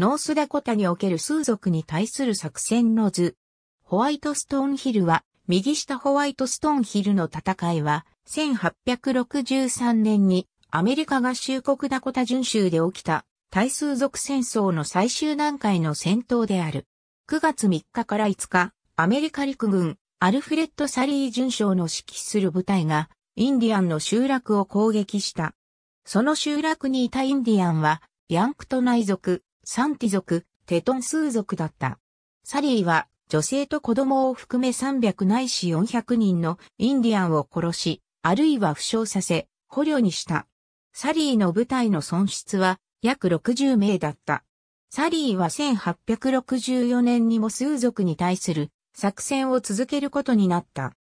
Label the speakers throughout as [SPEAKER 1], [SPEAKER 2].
[SPEAKER 1] ノースダコタにおける数族に対する作戦の図。ホワイトストーンヒルは、右下ホワイトストーンヒルの戦いは、1863年にアメリカ合衆国ダコタ巡州で起きた対数族戦争の最終段階の戦闘である。9月3日から5日、アメリカ陸軍アルフレッド・サリー巡将の指揮する部隊がインディアンの集落を攻撃した。その集落にいたインディアンは、ヤンクト内族、サンティ族、テトンスー族だった。サリーは女性と子供を含め300ないし400人のインディアンを殺し、あるいは負傷させ、捕虜にした。サリーの部隊の損失は約60名だった。サリーは1864年にも数族に対する作戦を続けることになった。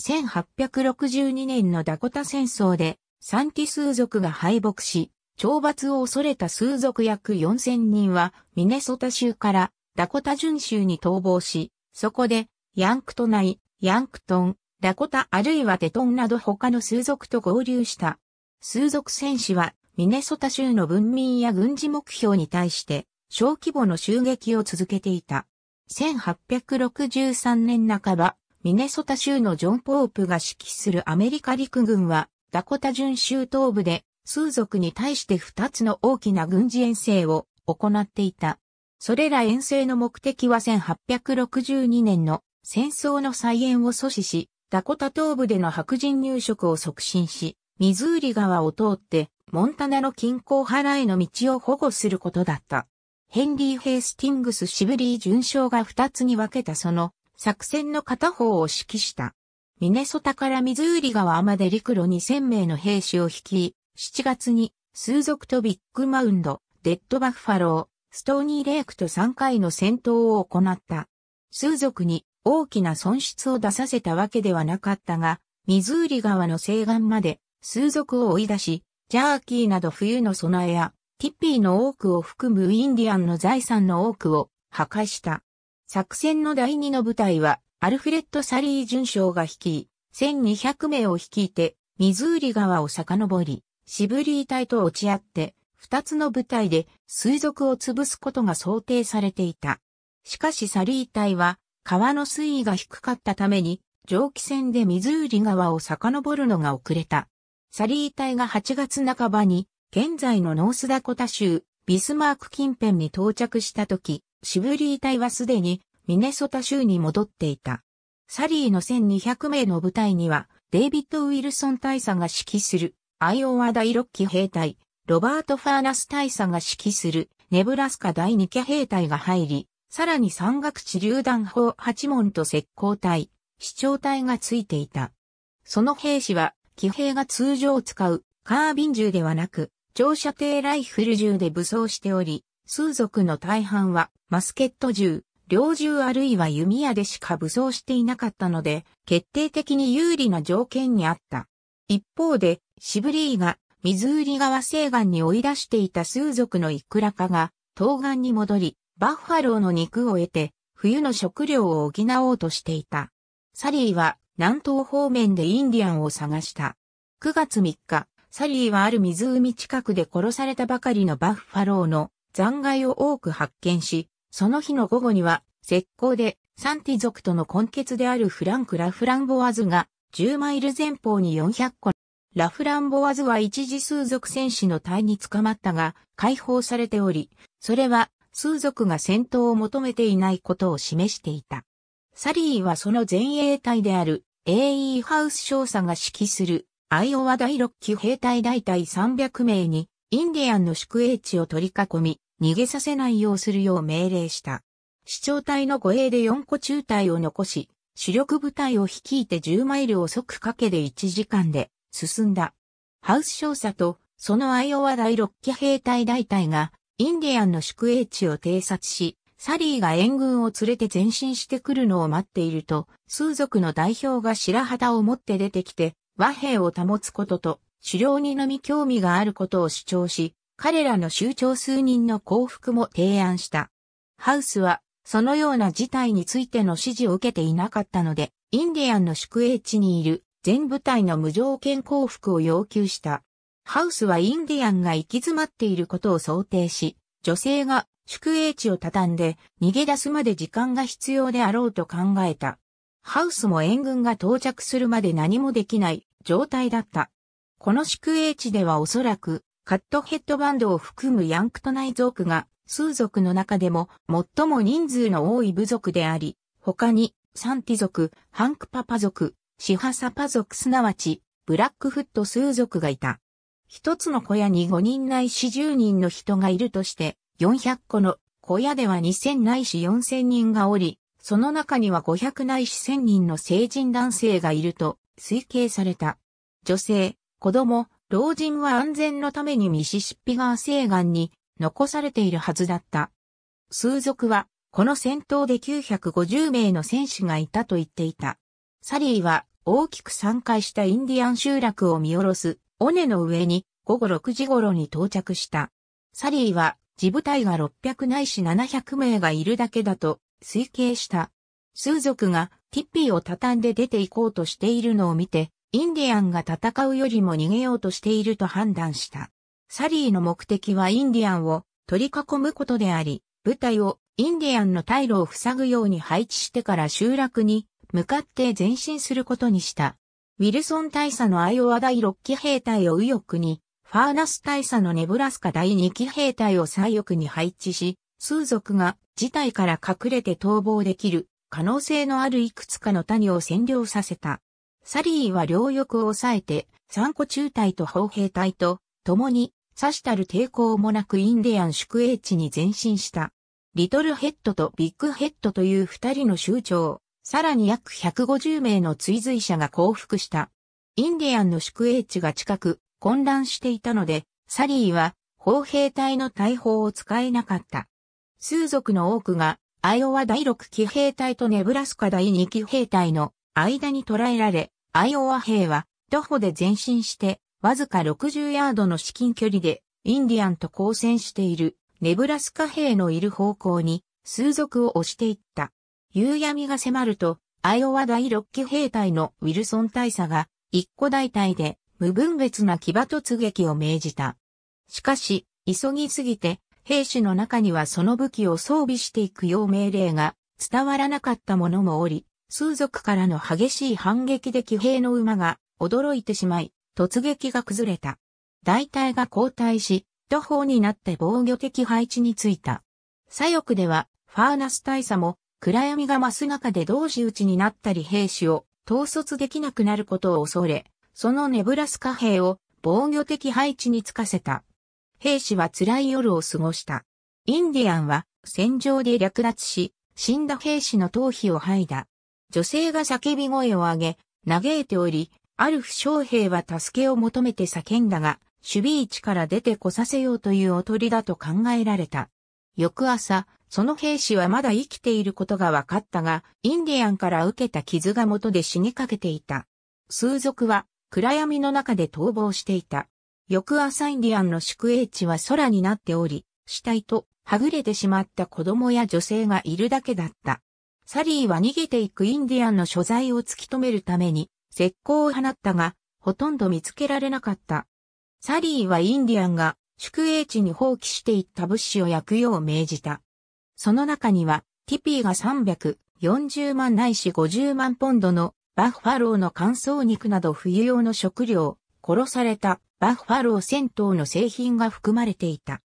[SPEAKER 1] 1862年のダコタ戦争でサンティ数族が敗北し、懲罰を恐れた数族約4000人はミネソタ州からダコタ準州に逃亡し、そこでヤンクトナイ、ヤンクトン、ダコタあるいはテトンなど他の数族と合流した。数族戦士はミネソタ州の文民や軍事目標に対して小規模の襲撃を続けていた。1863年半ば、ミネソタ州のジョン・ポープが指揮するアメリカ陸軍はダコタ準州東部で数族に対して二つの大きな軍事遠征を行っていた。それら遠征の目的は1862年の戦争の再演を阻止し、ダコタ東部での白人入植を促進し、ミズーリ川を通ってモンタナの近郊原への道を保護することだった。ヘンリー・ヘイスティングス・シブリー巡将が二つに分けたその作戦の片方を指揮した。ミネソタからミズーリ川まで陸路2000名の兵士を率い、7月に、数族とビッグマウンド、デッドバッファロー、ストーニーレイクと3回の戦闘を行った。数族に大きな損失を出させたわけではなかったが、ミズーリ川の西岸まで数族を追い出し、ジャーキーなど冬の備えや、ティッピーの多くを含むインディアンの財産の多くを破壊した。作戦の第2の部隊は、アルフレッド・サリー准将が率い、1200名を率いて、ミズーリ川を遡り、シブリー隊と落ち合って、二つの部隊で水族を潰すことが想定されていた。しかしサリー隊は川の水位が低かったために蒸気船でミズーリ川を遡るのが遅れた。サリー隊が8月半ばに現在のノースダコタ州ビスマーク近辺に到着した時、シブリー隊はすでにミネソタ州に戻っていた。サリーの1200名の部隊にはデイビッド・ウィルソン大佐が指揮するアイオワ第6期兵隊、ロバート・ファーナス大佐が指揮するネブラスカ第2期兵隊が入り、さらに山岳地榴弾砲8門と石膏隊、視聴隊がついていた。その兵士は、騎兵が通常使うカービン銃ではなく、長射程ライフル銃で武装しており、数族の大半はマスケット銃、両銃あるいは弓矢でしか武装していなかったので、決定的に有利な条件にあった。一方で、シブリーが、ミズーリ川西岸に追い出していた数族のイクラ化が、東岸に戻り、バッファローの肉を得て、冬の食料を補おうとしていた。サリーは、南東方面でインディアンを探した。9月3日、サリーはある湖近くで殺されたばかりのバッファローの残骸を多く発見し、その日の午後には、石膏でサンティ族との根血であるフランク・ラ・フランボワズが10マイル前方に400個。ラフランボワズは一時数族戦士の隊に捕まったが、解放されており、それは数族が戦闘を求めていないことを示していた。サリーはその前衛隊である AE ハウス少佐が指揮するアイオワ第6期兵隊大隊300名にインディアンの宿営地を取り囲み、逃げさせないようするよう命令した。市長隊の護衛で4個中隊を残し、主力部隊を率いて10マイルを即かけで1時間で進んだ。ハウス少佐とそのアイオワ第6期兵隊大隊がインディアンの宿営地を偵察し、サリーが援軍を連れて前進してくるのを待っていると、数族の代表が白旗を持って出てきて、和平を保つことと、狩猟にのみ興味があることを主張し、彼らの州長数人の降伏も提案した。ハウスはそのような事態についての指示を受けていなかったので、インディアンの宿営地にいる全部隊の無条件降伏を要求した。ハウスはインディアンが行き詰まっていることを想定し、女性が宿営地を畳んで逃げ出すまで時間が必要であろうと考えた。ハウスも援軍が到着するまで何もできない状態だった。この宿営地ではおそらくカットヘッドバンドを含むヤンクト内クが数族の中でも最も人数の多い部族であり、他にサンティ族、ハンクパパ族、シハサパ族すなわちブラックフット数族がいた。一つの小屋に5人ないし10人の人がいるとして、400個の小屋では2000ないし4000人がおり、その中には500ないし1000人の成人男性がいると推計された。女性、子供、老人は安全のためにミシシッピ川西岸に残されているはずだった。数族は、この戦闘で950名の戦士がいたと言っていた。サリーは、大きく散開したインディアン集落を見下ろす、尾根の上に、午後6時頃に到着した。サリーは、自部隊が600ないし700名がいるだけだと、推計した。数族が、ティッピーを畳んで出て行こうとしているのを見て、インディアンが戦うよりも逃げようとしていると判断した。サリーの目的はインディアンを取り囲むことであり、部隊をインディアンの退路を塞ぐように配置してから集落に向かって前進することにした。ウィルソン大佐のアイオワ第6期兵隊を右翼に、ファーナス大佐のネブラスカ第2期兵隊を左翼に配置し、数族が事態から隠れて逃亡できる可能性のあるいくつかの谷を占領させた。サリーは両翼を抑えて、三個中隊と砲兵隊と共にさしたる抵抗もなくインディアン宿営地に前進した。リトルヘッドとビッグヘッドという二人の酋長、さらに約150名の追随者が降伏した。インディアンの宿営地が近く、混乱していたので、サリーは、砲兵隊の大砲を使えなかった。数族の多くが、アイオワ第6騎兵隊とネブラスカ第2騎兵隊の間に捕らえられ、アイオワ兵は、徒歩で前進して、わずか60ヤードの至近距離で、インディアンと交戦している、ネブラスカ兵のいる方向に、数族を押していった。夕闇が迫ると、アイオワ第6期兵隊のウィルソン大佐が、一個大隊で、無分別な騎馬突撃を命じた。しかし、急ぎすぎて、兵士の中にはその武器を装備していくよう命令が伝わらなかった者もおり、数族からの激しい反撃で騎兵の馬が驚いてしまい、突撃が崩れた。大隊が後退し、途方になって防御的配置についた。左翼では、ファーナス大佐も、暗闇が増す中で同時打ちになったり兵士を統率できなくなることを恐れ、そのネブラスカ兵を防御的配置につかせた。兵士は辛い夜を過ごした。インディアンは戦場で略奪し、死んだ兵士の頭皮を剥いだ。女性が叫び声を上げ、嘆いており、ある負傷兵は助けを求めて叫んだが、守備位置から出てこさせようというおとりだと考えられた。翌朝、その兵士はまだ生きていることが分かったが、インディアンから受けた傷が元で死にかけていた。数族は暗闇の中で逃亡していた。翌朝インディアンの宿営地は空になっており、死体とはぐれてしまった子供や女性がいるだけだった。サリーは逃げていくインディアンの所在を突き止めるために、石膏を放ったが、ほとんど見つけられなかった。サリーはインディアンが宿営地に放棄していった物資を焼くよう命じた。その中には、ティピーが340万ないし50万ポンドのバッファローの乾燥肉など冬用の食料、殺されたバッファロー戦闘の製品が含まれていた。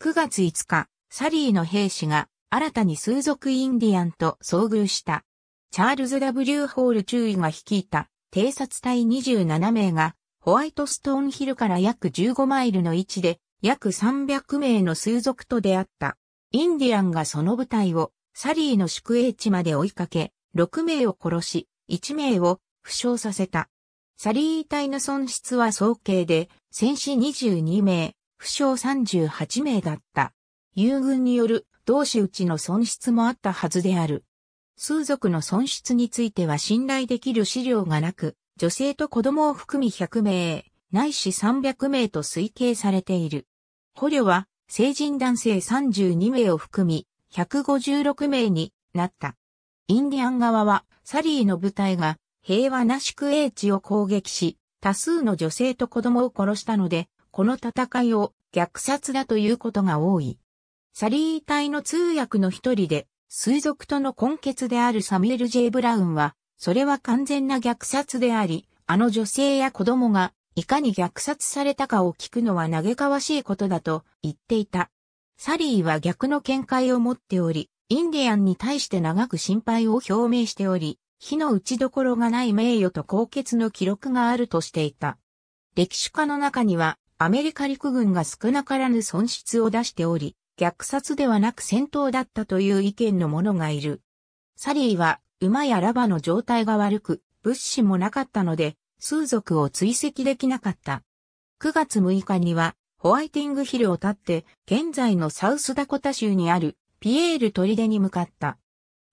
[SPEAKER 1] 9月5日、サリーの兵士が新たに数族インディアンと遭遇した。チャールズ・ W・ ホール中尉が率いた偵察隊27名が、ホワイトストーンヒルから約15マイルの位置で、約300名の数族と出会った。インディアンがその部隊を、サリーの宿営地まで追いかけ、6名を殺し、1名を負傷させた。サリー隊の損失は総計で、戦死22名、負傷38名だった。友軍による同士うちの損失もあったはずである。数族の損失については信頼できる資料がなく、女性と子供を含み100名、ないし300名と推計されている。捕虜は成人男性32名を含み、156名になった。インディアン側はサリーの部隊が平和なしく英知を攻撃し、多数の女性と子供を殺したので、この戦いを虐殺だということが多い。サリー隊の通訳の一人で水族との根結であるサミュエル・ J・ ブラウンは、それは完全な虐殺であり、あの女性や子供がいかに虐殺されたかを聞くのは嘆かわしいことだと言っていた。サリーは逆の見解を持っており、インディアンに対して長く心配を表明しており、火の打ちどころがない名誉と高潔の記録があるとしていた。歴史家の中には、アメリカ陸軍が少なからぬ損失を出しており、虐殺ではなく戦闘だったという意見の者がいる。サリーは馬やラバの状態が悪く、物資もなかったので、数族を追跡できなかった。9月6日には、ホワイティングヒルを立って、現在のサウスダコタ州にある、ピエール砦に向かった。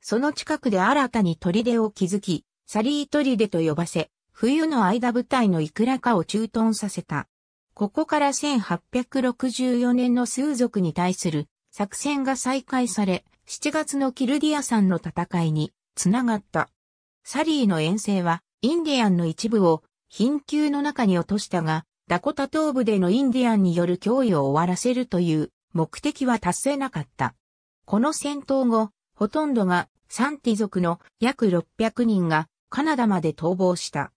[SPEAKER 1] その近くで新たに砦を築き、サリー砦と呼ばせ、冬の間部隊のいくらかを駐屯させた。ここから1864年の数族に対する作戦が再開され、7月のキルディア山の戦いにつながった。サリーの遠征はインディアンの一部を貧窮の中に落としたが、ダコタ東部でのインディアンによる脅威を終わらせるという目的は達せなかった。この戦闘後、ほとんどがサンティ族の約600人がカナダまで逃亡した。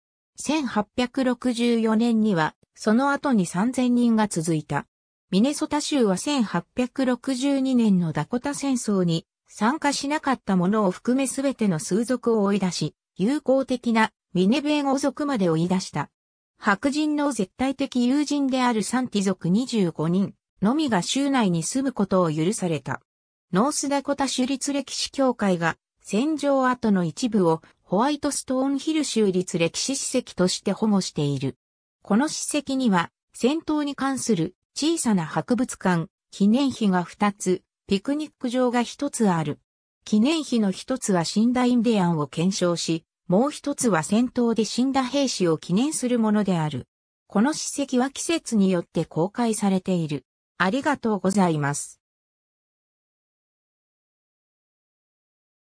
[SPEAKER 1] 1864年にはその後に3000人が続いた。ミネソタ州は1862年のダコタ戦争に参加しなかったものを含めすべての数族を追い出し、友好的なミネベー語族まで追い出した。白人の絶対的友人であるサンティ族25人のみが州内に住むことを許された。ノースダコタ州立歴史協会が戦場跡の一部をホワイトストーンヒル州立歴史史跡として保護している。この史跡には、戦闘に関する小さな博物館、記念碑が2つ、ピクニック場が1つある。記念碑の1つは死んだインディアンを検証し、もう1つは戦闘で死んだ兵士を記念するものである。この史跡は季節によって公開されている。ありがとうございます。